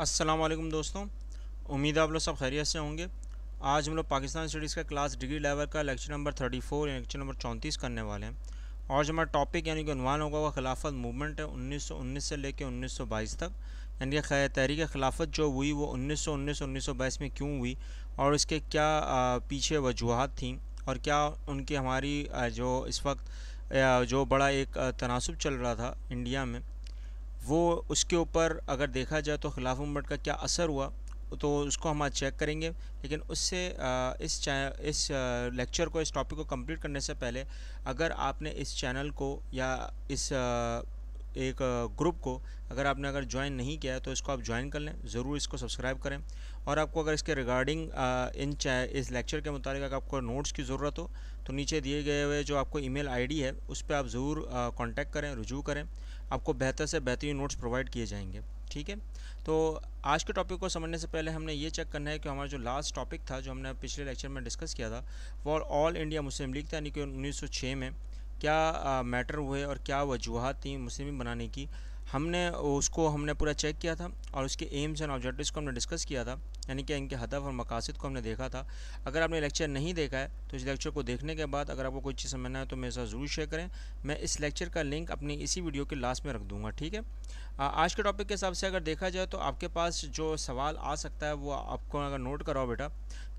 वालेकुम दोस्तों उम्मीद आप लोग सब खैरियत से होंगे आज हम लोग पाकिस्तान स्टडीज़ का क्लास डिग्री लेवल का लेक्चर नंबर थर्टी फोर या लेक्चर नंबर चौंतीस करने वाले हैं और जो हमारा टॉपिक यानी कि अनवान होगा वह खिलाफत मूवमेंट है 1919 से लेकर 1922 तक यानी कि तहरीक खिलाफत जो हुई वो सौ बाईस में क्यों हुई और इसके क्या पीछे वजूहत थी और क्या उनकी हमारी जो इस वक्त जो बड़ा एक तनासब चल रहा था इंडिया में वो उसके ऊपर अगर देखा जाए तो खिलाफ उम्मत का क्या असर हुआ तो उसको हम आज चेक करेंगे लेकिन उससे इस इस लेक्चर को इस टॉपिक को कंप्लीट करने से पहले अगर आपने इस चैनल को या इस एक ग्रुप को अगर आपने अगर ज्वाइन नहीं किया है तो इसको आप ज्वाइन कर लें ज़रूर इसको सब्सक्राइब करें और आपको अगर इसके रिगार्डिंग इन चाहे इस लेक्चर के मुताबिक अगर आपको नोट्स की ज़रूरत हो तो नीचे दिए गए हुए जो आपको ईमेल आईडी है उस पर आप ज़रूर कांटेक्ट करें रुजू करें आपको बेहतर से बेहतरीन नोट्स प्रोवाइड किए जाएंगे ठीक है तो आज के टॉपिक को समझने से पहले हमने ये चेक करना है कि हमारा जो लास्ट टॉपिक था जो हमने पिछले लेक्चर में डिस्कस किया था वो ऑल इंडिया मुस्लिम लीग था यानी कि उन्नीस में क्या मैटर हुए और क्या वजूहत थी मुस्लिम बनाने की हमने उसको हमने पूरा चेक किया था और उसके एम्स एंड ऑब्जेक्टिव्स को हमने डिस्कस किया था यानी कि इनके हदफ और मकासद को हमने देखा था अगर आपने लेक्चर नहीं देखा है तो इस लेक्चर को देखने के बाद अगर आपको कोई चीज़ समझना है तो मेरे साथ ज़रूर शेयर करें मैं इस लेक्चर का लिंक अपनी इसी वीडियो के लास्ट में रख दूँगा ठीक है आज के टॉपिक के हिसाब से अगर देखा जाए तो आपके पास जो सवाल आ सकता है वो आपको अगर नोट कराओ बेटा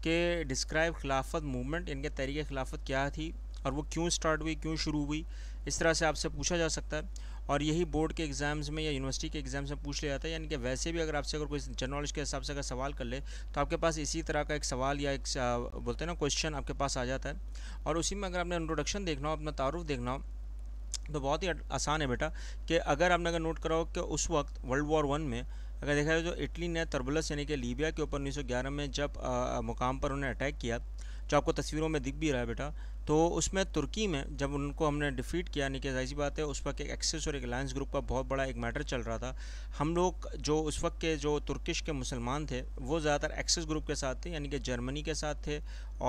कि डिस्क्राइब खिलाफत मूवमेंट इनके तरीके खिलाफत क्या थी और वो क्यों स्टार्ट हुई क्यों शुरू हुई इस तरह से आपसे पूछा जा सकता है और यही बोर्ड के एग्ज़ाम्स में या यूनिवर्सिटी के एग्ज़ाम्स में पूछ लिया जाता है यानी कि वैसे भी अगर आपसे अगर कोई जनरल नॉलेज के हिसाब से अगर सवाल कर ले तो आपके पास इसी तरह का एक सवाल या एक बोलते हैं ना क्वेश्चन आपके पास आ जाता है और उसी में अगर आपने इंट्रोडक्शन देखना हो अपना तारुफ देखना हो तो बहुत ही आसान है बेटा कि अगर आपने अगर नोट कराओ कि उस वक्त वर्ल्ड वॉर वन में अगर देखा जाए तो इटली ने तरबलस यानी कि लीबिया के ऊपर 1911 में जब आ, मुकाम पर उन्हें अटैक किया जो आपको तस्वीरों में दिख भी रहा है बेटा तो उसमें तुर्की में जब उनको हमने डिफीट किया यानी कि ऐसी बात है उस वक्त एक एक्सेस और एक अलायंस ग्रुप का बहुत बड़ा एक मैटर चल रहा था हम लोग जो उस वक्त के जो तुर्किश के मुसलमान थे वो ज़्यादातर एक्सेस ग्रुप के साथ थे यानी कि जर्मनी के साथ थे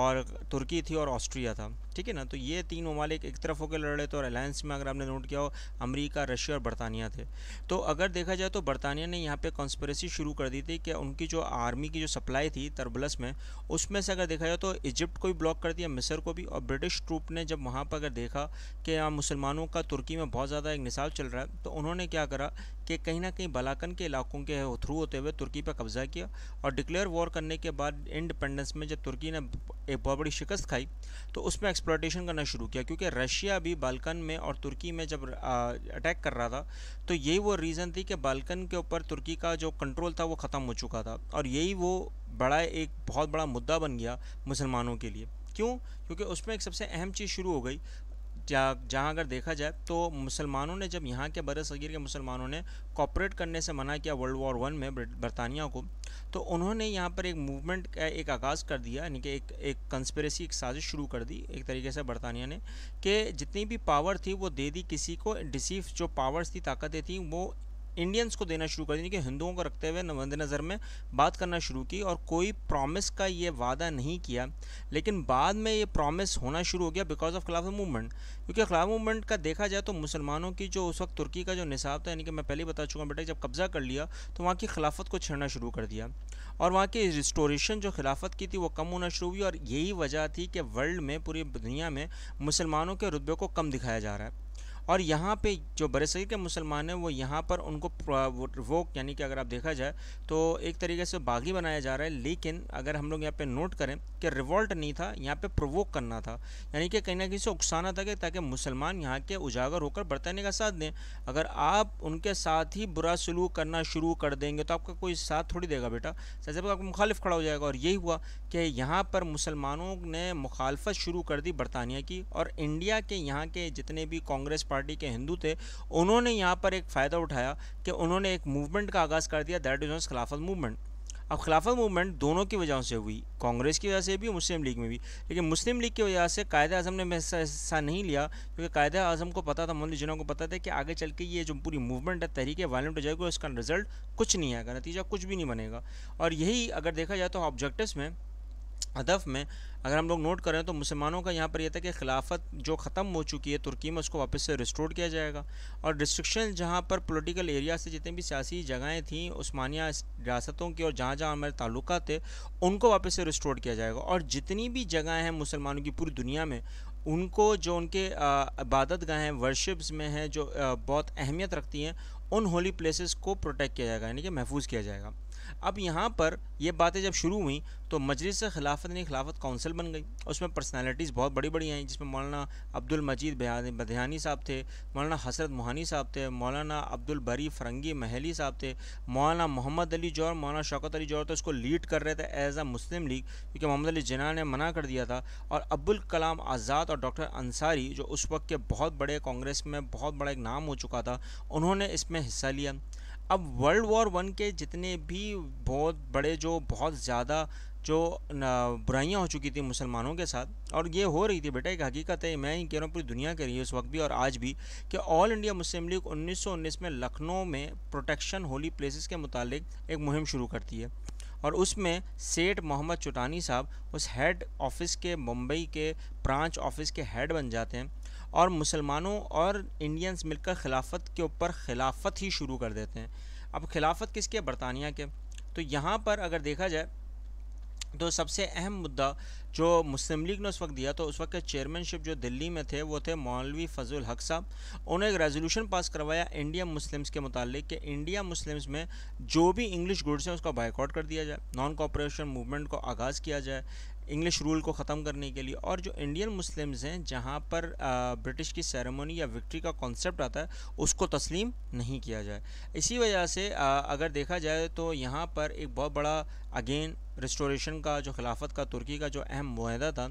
और तुर्की थी और ऑस्ट्रिया था ठीक है ना तो ये तीन ममालिक एक तरफ होकर लड़ रहे थे और अलायंस में अगर आपने नोट किया हो अमरीका रशिया और बरतानिया थे तो अगर देखा जाए तो बरतानिया ने यहाँ पर कॉन्स्परेसी शुरू कर दी थी कि उनकी जो आर्मी की जो सप्लाई थी तरबलस में उसमें से अगर देखा जाए तो इजिप्ट को भी ब्लॉक कर दिया मिसर को भी और ब्रिटिश ट्रूप ने जब वहाँ पर अगर देखा कि यहाँ मुसलमानों का तुर्की में बहुत ज़्यादा एक निसाब चल रहा है तो उन्होंने क्या करा कि कहीं ना कहीं बलाकन के इलाकों के थ्रू होते हुए तुर्की पर कब्ज़ा किया और डिक्लेयर वॉर करने के बाद इंडिपेंडेंस में जब तुर्की ने एक बहुत बड़ी शिकस्त खाई तो उसमें एक्सप्लॉटेशन करना शुरू किया क्योंकि रशिया भी बालकन में और तुर्की में जब अटैक कर रहा था तो यही वो रीज़न थी कि बालकन के ऊपर तुर्की का जो कंट्रोल था वो ख़त्म हो चुका था और यही वो बड़ा एक बहुत बड़ा मुद्दा बन गया मुसलमानों के लिए क्यों क्योंकि उसमें एक सबसे अहम चीज़ शुरू हो गई जहाँ अगर देखा जाए तो मुसलमानों ने जब यहाँ के बर सगीर के मुसलमानों ने कॉपरेट करने से मना किया वर्ल्ड वॉर वन में बरतानिया को तो उन्होंने यहाँ पर एक मूवमेंट का एक आगाज़ कर दिया यानी कि एक एक कंस्परेसी एक साजिश शुरू कर दी एक तरीके से बरतानिया ने कि जितनी भी पावर थी वो दे दी किसी को डिसीव जो पावर्स थी ताकतें थी वो इंडियंस को देना शुरू कर दिया कि हिंदुओं को रखते हुए मद नज़र में बात करना शुरू की और कोई प्रॉमिस का ये वादा नहीं किया लेकिन बाद में ये प्रॉमिस होना शुरू हो गया बिकॉज ऑफ खिलाफ मूवमेंट क्योंकि खिलाफ मूवमेंट का देखा जाए तो मुसलमानों की जो उस वक्त तुर्की का जो निसाब था यानी कि मैं पहले बता चुका बेटा जब कब्ज़ा कर लिया तो वहाँ की खिलाफत को छेड़ना शुरू कर दिया और वहाँ की रिस्टोरेशन जो खिलाफत की थी वो कम होना शुरू हुई और यही वजह थी कि वर्ल्ड में पूरी दुनिया में मुसलमानों के रुतबे को कम दिखाया जा रहा है और यहाँ पे जो बरसीर के मुसलमान हैं वो यहाँ पर उनको रिवोक यानी कि अगर आप देखा जाए तो एक तरीके से बागी बनाया जा रहा है लेकिन अगर हम लोग यहाँ पे नोट करें कि रिवॉल्ट नहीं था यहाँ पे प्रोवोक करना था यानी कि कहीं ना कहीं से उकसाना था कि ताकि मुसलमान यहाँ के उजागर होकर बरतानिया का साथ दें अगर आप उनके साथ ही बुरा सलूक करना शुरू कर देंगे तो आपका कोई साथ थोड़ी देगा बेटा सबसे पहले आपका मुखालिफ खड़ा हो जाएगा और यही हुआ कि यहाँ पर मुसलमानों ने मुखालफत शुरू कर दी बरतानिया की और इंडिया के यहाँ के जितने भी कांग्रेस पार्टी के हिंदू थे उन्होंने यहाँ पर एक फ़ायदा उठाया कि उन्होंने एक मूवमेंट का आगाज़ कर दिया दैट इज़ खिलाफत मूवमेंट अब खिलाफत मूवमेंट दोनों की वजहों से हुई कांग्रेस की वजह से भी मुस्लिम लीग में भी लेकिन मुस्लिम लीग की वजह से कायद अजम ने हिस्सा नहीं लिया क्योंकि कायद अजम को पता था मोदी जिन्हों को पता था कि आगे चल के ये जो पूरी मूवमेंट है तहरीके वायलेंट हो जाएगी उसका रिजल्ट कुछ नहीं आएगा नतीजा कुछ भी नहीं बनेगा और यही अगर देखा जाए तो ऑब्जेक्टिव में हदफ में अगर हम लोग नोट करें तो मुसलमानों का यहाँ पर यह था कि खिलाफत जो ख़त्म हो चुकी है तुर्की में उसको वापस से रिस्टोर किया जाएगा और रिस्ट्रिक्शन जहाँ पर पॉलिटिकल एरिया से जितनी भी सियासी जगहें थीं उस्मानिया रियासतों की और जहाँ जहाँ हमारे ताल्लुक थे उनको वापस से रिस्टोर किया जाएगा और जितनी भी जगहें हैं मुसलमानों की पूरी दुनिया में उनको जो उनके इबादत गाहें वर्शिप्स में हैं जो बहुत अहमियत रखती हैं उन होली प्लेसेस को प्रोटेक्ट किया जाएगा यानी कि महफूज किया जाएगा अब यहाँ पर ये बातें जब शुरू हुई तो मजलिस खिलाफत ने खिलाफत काउंसिल बन गई उसमें पर्सनालिटीज़ बहुत बड़ी बड़ी आई जिसमें मौलाना अब्दुल मजीद बदहानी साहब थे मौलाना हसरत मोहानी साहब थे मौलाना अब्दुल बरी फरंगी महली साहब थे मौलाना मोहम्मद अली जौर मौलाना शौकत अली जौर तो इसको लीड कर रहे थे एज अ मुस्लिम लीग क्योंकि मोहम्मद अली जना ने मना कर दिया था और अब्दुल कलाम आज़ाद और डॉक्टर अंसारी जो उस वक्त के बहुत बड़े कांग्रेस में बहुत बड़ा एक नाम हो चुका था उन्होंने इसमें हिस्सा लिया अब वर्ल्ड वॉर वन के जितने भी बहुत बड़े जो बहुत ज़्यादा जो बुराइयाँ हो चुकी थी मुसलमानों के साथ और ये हो रही थी बेटा एक हकीकत है मैं ही कह रहा हूँ पूरी दुनिया कह रही है उस वक्त भी और आज भी कि ऑल इंडिया मुस्लिम लीग 1919 में लखनऊ में प्रोटेक्शन होली प्लेसेस के मुतालिक एक मुहिम शुरू करती है और उसमें सेठ मोहम्मद चुटानी साहब उस हेड ऑफिस के मुंबई के ब्रांच ऑफिस के हेड बन जाते हैं और मुसलमानों और इंडियंस मिलकर खिलाफत के ऊपर खिलाफत ही शुरू कर देते हैं अब खिलाफत किसके बरतानिया के तो यहाँ पर अगर देखा जाए तो सबसे अहम मुद्दा जो मुस्लिम लीग ने उस वक्त दिया तो उस वक्त के चेयरमैनशिप जो दिल्ली में थे वो थे मौलवी फजल हक साहब उन्होंने एक रेजोल्यूशन पास करवाया इंडिया मुस्लिम्स के मुतालिक कि इंडिया मुस्लिम्स में जो भी इंग्लिश गुड्स हैं उसका बाइकआउट कर दिया जाए नॉन कॉपरेशन मूवमेंट को आगाज़ किया जाए इंग्लिश रूल को ख़त्म करने के लिए और जो इंडियन मुस्लिम्स हैं जहाँ पर ब्रिटिश की सेरेमनी या विक्ट्री का कॉन्सेप्ट आता है उसको तस्लीम नहीं किया जाए इसी वजह से आ, अगर देखा जाए तो यहाँ पर एक बहुत बड़ा अगेन रिस्टोरेशन का जो खिलाफत का तुर्की का जो अहम माहा था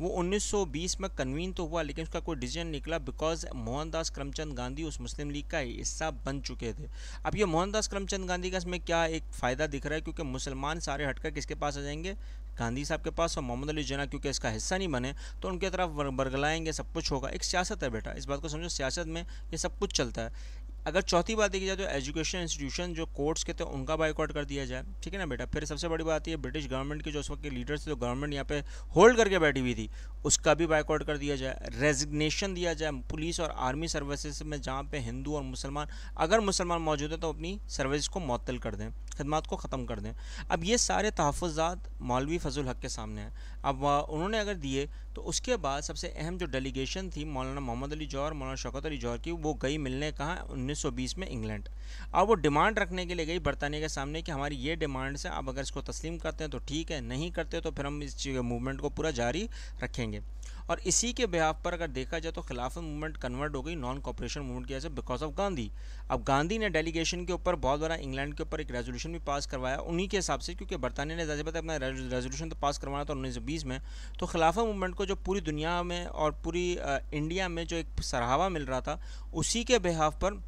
वो 1920 में कन्वीन तो हुआ लेकिन उसका कोई डिसीजन निकला बिकॉज मोहनदास करमचंद गांधी उस मुस्लिम लीग का हिस्सा बन चुके थे अब ये मोहनदास करमचंद गांधी का इसमें क्या एक फ़ायदा दिख रहा है क्योंकि मुसलमान सारे हटकर किसके पास आ जाएंगे गांधी साहब के पास और मोहम्मद अली जना क्योंकि इसका हिस्सा नहीं बने तो उनके तरफ बरगलाएंगे सब कुछ होगा एक सियासत है बेटा इस बात को समझो सियासत में ये सब कुछ चलता है अगर चौथी बात देखी जाए तो एजुकेशन इंस्टीट्यूशन जो कोर्ट्स के थे उनका बाइकआउट कर दिया जाए ठीक है ना बेटा फिर सबसे बड़ी बात ये ब्रिटिश गवर्नमेंट की जो उस वक्त के लीडर्स थे जो गवर्नमेंट यहाँ पे होल्ड करके बैठी हुई थी उसका भी बाइकआउट कर दिया जाए रेजिग्नेशन दिया जाए पुलिस और आर्मी सर्विसेज में जहाँ पर हिंदू और मुसलमान अगर मुसलमान मौजूद है तो अपनी सर्विस को मअतल कर दें खदमात को ख़त्म कर दें अब ये सारे तहफ़ात मौलवी फजल हक के सामने हैं अब उन्होंने अगर दिए तो उसके बाद सबसे अहम जो डेलीगेशन थी मौलाना मोहम्मद अली जौहर मौलाना शौकत अली जौहर की वो गई मिलने कहाँ उन्नीस 1920 में इंग्लैंड अब वो डिमांड रखने के लिए गई बरतानिया के सामने कि हमारी ये डिमांड्स हैं आप अगर इसको तस्लीम करते हैं तो ठीक है नहीं करते तो फिर हम इस मूवमेंट को पूरा जारी रखेंगे और इसी के बिहाफ पर अगर देखा जाए तो खिलाफ मूवमेंट कन्वर्ट हो गई नॉन कॉपरेशन मूवमेंट की वजह से बिकॉज ऑफ गांधी अब गांधी ने डेलीगेशन के ऊपर बहुत बड़ा इंग्लैंड के ऊपर एक रेजोल्यूशन भी पास करवाया उन्हीं के हिसाब से क्योंकि बरतानिया ने जैसे अपना रेजोल्यूशन तो पास करवाना था उन्नीस में तो खिलाफा मूवमेंट को जो पूरी दुनिया में और पूरी इंडिया में जो एक सराहवा मिल रहा था उसी के बिहाफ पर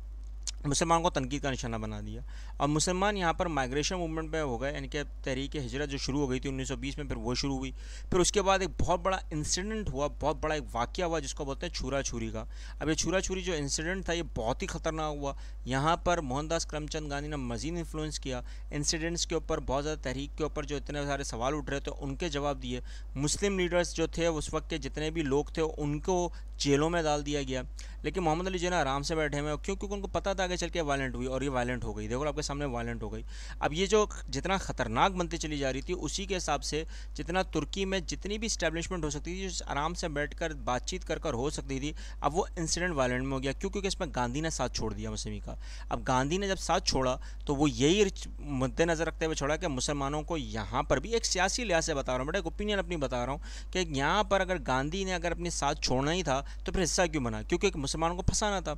मुसलमानों को तनकीद का निशाना बना दिया और मुसलमान यहाँ पर माइग्रेशन मूवमेंट में हो गए यानी कि तहरीक हजरत जो शुरू हो गई थी 1920 में फिर वो शुरू हुई फिर उसके बाद एक बहुत बड़ा इंसिडेंट हुआ बहुत बड़ा एक वाक्य हुआ जिसको बोलते हैं छूरा छुरी का अब ये छूरा छुरी जो इंसिडेंट था ये बहुत ही ख़तरनाक हुआ यहाँ पर मोहनदास करमचंद गांधी ने मजीद इन्फ्लुएंस किया इंसिडेंट्स के ऊपर बहुत ज़्यादा तहरीक के ऊपर जो इतने सारे सवाल उठ रहे थे उनके जवाब दिए मुस्लिम लीडर्स जो थे उस वक्त के जितने भी लोग थे उनको जेलों में डाल दिया गया लेकिन मोहम्मद अली जना आराम से बैठे हुए क्यों क्योंकि उनको पता था आगे चल के वायलेंट हुई और ये वायलेंट हो गई देखो आपके सामने वायलेंट हो गई अब ये जो जितना ख़तरनाक बनती चली जा रही थी उसी के हिसाब से जितना तुर्की में जितनी भी स्टैब्लिशमेंट हो सकती थी आराम से बैठ कर बातचीत कर कर हो सकती थी अब वो इंसिडेंट वायलेंट में हो गया क्यों क्योंकि इसमें गांधी ने साथ छोड़ दिया मुस्लिम का अब गांधी ने जब साथ छोड़ा तो वो यही मद्देनज़र रखते हुए छोड़ा कि मुसलमानों को यहाँ पर भी एक सियासी लिहाज से बता रहा हूँ बट एक ओपिनियन अपनी बता रहा हूँ कि यहाँ पर अगर गांधी ने अगर अपने साथ छोड़ना ही था तो फिर हिस्सा क्यों बना क्योंकि मुसलमानों को फंसाना था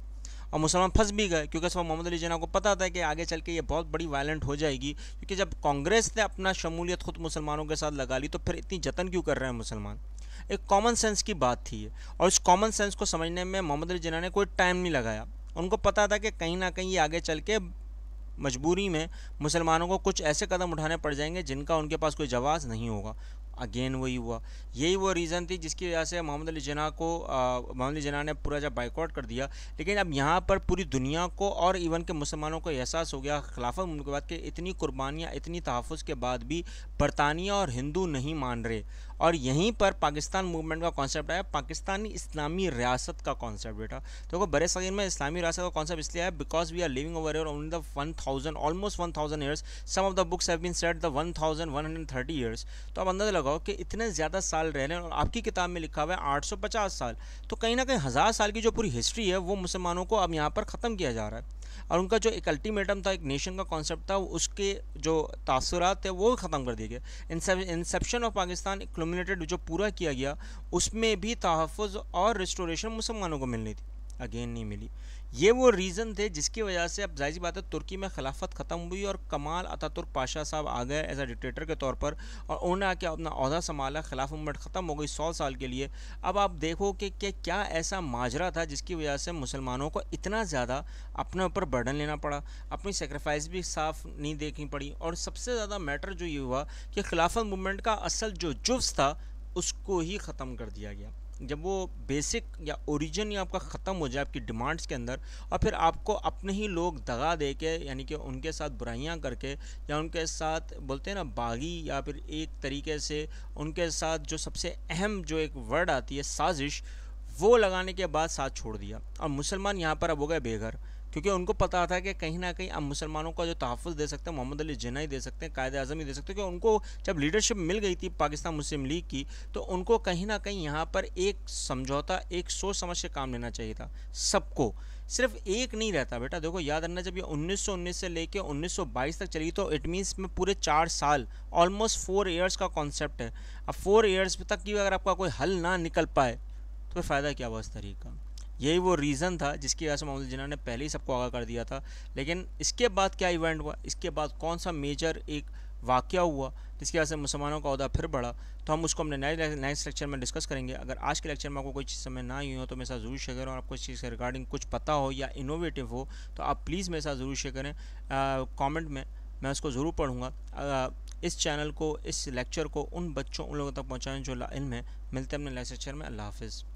और मुसलमान फंस भी गए क्योंकि सब मोहम्मद अली जना को पता था कि आगे चल के ये बहुत बड़ी वायलेंट हो जाएगी क्योंकि जब कांग्रेस ने अपना शमूलियत खुद मुसलमानों के साथ लगा ली तो फिर इतनी जतन क्यों कर रहे हैं मुसलमान एक कॉमन सेंस की बात थी और इस कॉमन सेंस को समझने में मोहम्मद अली जना ने कोई टाइम नहीं लगाया उनको पता था कि कहीं ना कहीं ये आगे चल के मजबूरी में मुसलमानों को कुछ ऐसे कदम उठाने पड़ जाएंगे जिनका उनके पास कोई जवाब नहीं होगा अगेन वही हुआ यही वो रीज़न थी जिसकी वजह से मोहम्मद अली जना को मोहम्मद अली जना ने पूरा जब बाइकआउट कर दिया लेकिन अब यहाँ पर पूरी दुनिया को और इवन के मुसलमानों को एहसास हो गया खिलाफत मुल्क के बाद कि इतनी कुर्बानियाँ इतनी तहफ़ के बाद भी बरतानिया और हिंदू नहीं मान रहे और यहीं पर पाकिस्तान मूवमेंट का कॉन्सेप्ट आया पाकिस्तानी इस्लामी रियासत का कॉन्सेप्ट बेटा तो बड़े सगीर में इस्लामी रियासत का कॉन्सेप्ट इसलिए आया because we are living over only the one thousand almost one thousand years some of the books have been set the one thousand one hundred thirty years तो अब अंदाजा लगाओ लगाओ कि इतने ज़्यादा साल रहने और आपकी किताब में लिखा हुआ है 850 साल तो कहीं ना कहीं हज़ार साल की जो पूरी हिस्ट्री है वो मुसलमानों को अब यहाँ पर ख़त्म किया जा रहा है और उनका जो एक अल्टीमेटम था एक नेशन का कॉन्सेप्ट था उसके जो तासरात थे वो ख़त्म कर दिए गए इंसेप्शन ऑफ पाकिस्तान क्लोमिनेटेड जो पूरा किया गया उसमें भी तहफ़ और रिस्टोरेशन मुसलमानों को मिलनी थी अगेन नहीं मिली ये वो रीज़न थे जिसकी वजह से अब जाहिर बात है तुर्की में खिलाफत ख़त्म हुई और कमाल अतातुर्क पाशा साहब आ गए एज ए डिक्टेटर के तौर पर और उन्होंने आके अपना अहदा संभाला खिलाफ मूवमेंट ख़त्म हो गई सौ साल के लिए अब आप देखो कि क्या क्या ऐसा माजरा था जिसकी वजह से मुसलमानों को इतना ज़्यादा अपने ऊपर बर्डन लेना पड़ा अपनी सेक्रीफाइस भी साफ नहीं देखनी पड़ी और सबसे ज़्यादा मैटर जो ये हुआ कि खिलाफत मूवमेंट का असल जो जुफ्स था उसको ही ख़त्म कर दिया गया जब वो बेसिक या ओरिजिन ही आपका ख़त्म हो जाए आपकी डिमांड्स के अंदर और फिर आपको अपने ही लोग दगा दे के यानी कि उनके साथ बुराइयां करके या उनके साथ बोलते हैं ना बागी या फिर एक तरीके से उनके साथ जो सबसे अहम जो एक वर्ड आती है साजिश वो लगाने के बाद साथ छोड़ दिया और मुसलमान यहाँ पर अब हो गए बेघर क्योंकि उनको पता था कि कहीं ना कहीं अब मुसलमानों का जो तहफ़ दे सकते हैं मोहम्मद अली जना ही दे सकते हैं कायद अजम ही दे सकते हैं क्योंकि उनको जब लीडरशिप मिल गई थी पाकिस्तान मुस्लिम लीग की तो उनको कहीं ना कहीं यहाँ पर एक समझौता एक सोच समझ के काम लेना चाहिए था सबको सिर्फ एक नहीं रहता बेटा देखो याद रखना जब ये 1919 से लेके 1922 तक चली तो इट मीन्स में पूरे चार साल ऑलमोस्ट फोर ईयर्स का कॉन्सेप्ट है अब फोर ईयर्स तक की अगर आपका कोई हल ना निकल पाए तो फ़ायदा क्या हुआ इस तरीक़े का यही वो रीज़न था जिसकी वजह से मोहम्मद जिना ने पहले ही सबको आगाह कर दिया था लेकिन इसके बाद क्या इवेंट हुआ इसके बाद कौन सा मेजर एक वाक्य हुआ जिसकी वजह से मुसलमानों का अहदा फिर बढ़ा तो हम उसको अपने नए नेक्स्ट लेक्चर में डिस्कस करेंगे अगर आज के लेक्चर में आपको कोई चीज़ समय ना ही हो तो मेरे साथ ज़रूर शेयर करें और आपको इस चीज़ के रिगार्डिंग कुछ पता हो या इनोवेटिव हो तो आप प्लीज़ मेरे साथ ज़रूर शेयर करें कॉमेंट में मैं उसको ज़रूर पढ़ूँगा इस चैनल को इस लेक्चर को उन बच्चों उन लोगों तक पहुँचाएँ जो इन इल्म है मिलते हैं अपने लेक्चर में अल्लाह हाफिज़